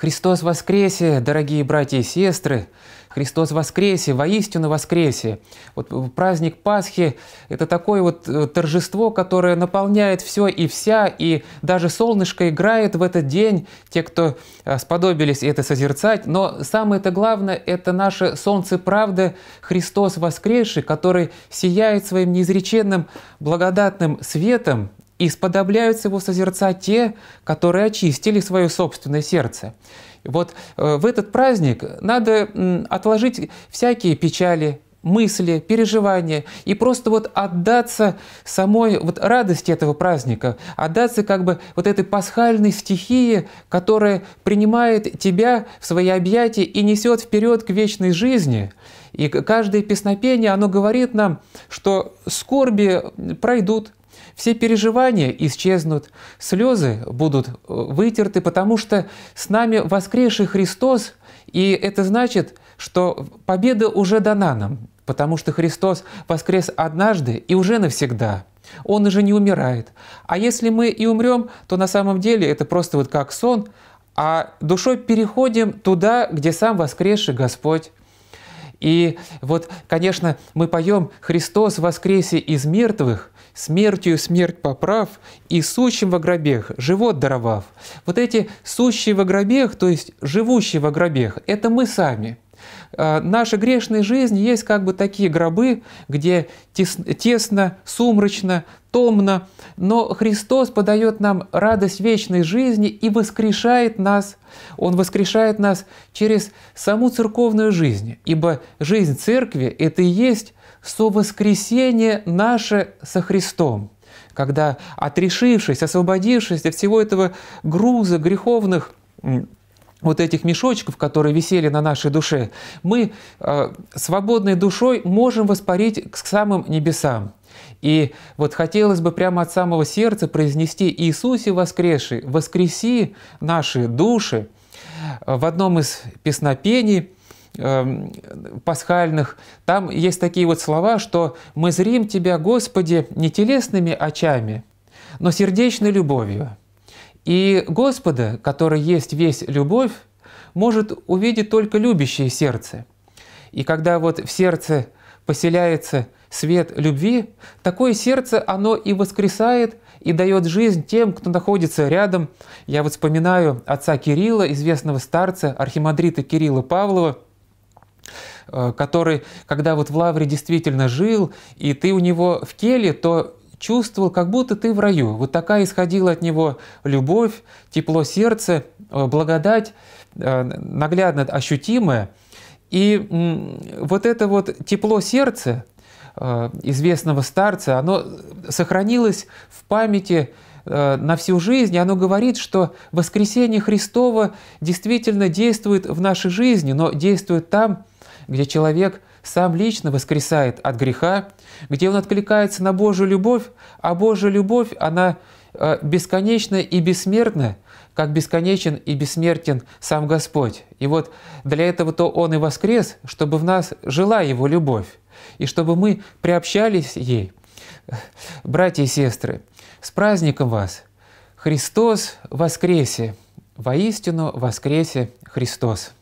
Христос воскресе, дорогие братья и сестры! Христос воскресе, воистину воскресе. Вот праздник Пасхи – это такое вот э, торжество, которое наполняет все и вся, и даже солнышко играет в этот день, те, кто э, сподобились это созерцать. Но самое-то главное – это наше солнце правды Христос воскресший, который сияет своим неизреченным благодатным светом, и сподобляются его созерцать те, которые очистили свое собственное сердце. Вот э, в этот праздник надо отложить всякие печали, мысли, переживания и просто вот отдаться самой вот радости этого праздника, отдаться как бы вот этой пасхальной стихии, которая принимает тебя в свои объятия и несет вперед к вечной жизни. И каждое песнопение, оно говорит нам, что скорби пройдут, все переживания исчезнут, слезы будут э, вытерты, потому что с нами воскресший Христос, и это значит, что победа уже дана нам, потому что Христос воскрес однажды и уже навсегда. Он уже не умирает. А если мы и умрем, то на самом деле это просто вот как сон, а душой переходим туда, где сам воскресший Господь. И вот, конечно, мы поем «Христос воскресе из мертвых», смертью смерть поправ, и сущим во гробех живот даровав. Вот эти сущие во гробех, то есть живущие во гробех, это мы сами – а, наша грешная жизнь есть как бы такие гробы, где тесно, сумрачно, томно, но Христос подает нам радость вечной жизни и воскрешает нас. Он воскрешает нас через саму церковную жизнь, ибо жизнь церкви – это и есть совоскресение наше со Христом когда, отрешившись, освободившись от всего этого груза греховных вот этих мешочков, которые висели на нашей душе, мы э, свободной душой можем воспарить к самым небесам. И вот хотелось бы прямо от самого сердца произнести «Иисусе воскресший, воскреси наши души». В одном из песнопений э, пасхальных, там есть такие вот слова, что «Мы зрим Тебя, Господи, не телесными очами, но сердечной любовью». И Господа, который есть весь любовь, может увидеть только любящее сердце. И когда вот в сердце поселяется свет любви, такое сердце, оно и воскресает, и дает жизнь тем, кто находится рядом. Я вот вспоминаю отца Кирилла, известного старца, архимандрита Кирилла Павлова, э, который, когда вот в Лавре действительно жил, и ты у него в келе, то чувствовал, как будто ты в раю. Вот такая исходила от него любовь, тепло сердца, э, благодать, э, наглядно ощутимая. И вот это вот тепло сердца э, известного старца, оно сохранилось в памяти на всю жизнь, и оно говорит, что воскресение Христова действительно действует в нашей жизни, но действует там, где человек – сам лично воскресает от греха, где он откликается на Божью любовь, а Божья любовь, она э, бесконечна и бессмертна, как бесконечен и бессмертен сам Господь. И вот для этого-то Он и воскрес, чтобы в нас жила Его любовь, и чтобы мы приобщались ей. Братья и сестры, с праздником вас! Христос воскресе! Воистину воскресе Христос!